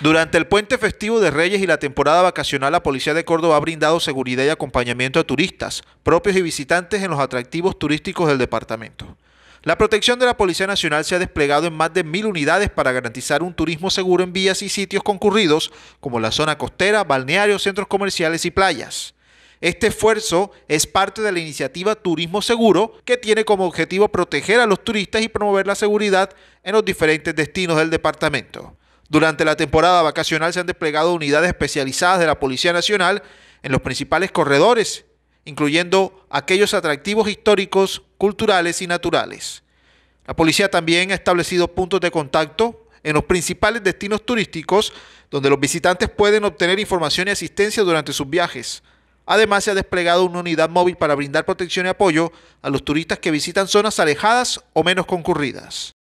Durante el puente festivo de Reyes y la temporada vacacional, la Policía de Córdoba ha brindado seguridad y acompañamiento a turistas, propios y visitantes en los atractivos turísticos del departamento. La protección de la Policía Nacional se ha desplegado en más de mil unidades para garantizar un turismo seguro en vías y sitios concurridos, como la zona costera, balnearios, centros comerciales y playas. Este esfuerzo es parte de la iniciativa Turismo Seguro, que tiene como objetivo proteger a los turistas y promover la seguridad en los diferentes destinos del departamento. Durante la temporada vacacional se han desplegado unidades especializadas de la Policía Nacional en los principales corredores, incluyendo aquellos atractivos históricos, culturales y naturales. La policía también ha establecido puntos de contacto en los principales destinos turísticos donde los visitantes pueden obtener información y asistencia durante sus viajes. Además, se ha desplegado una unidad móvil para brindar protección y apoyo a los turistas que visitan zonas alejadas o menos concurridas.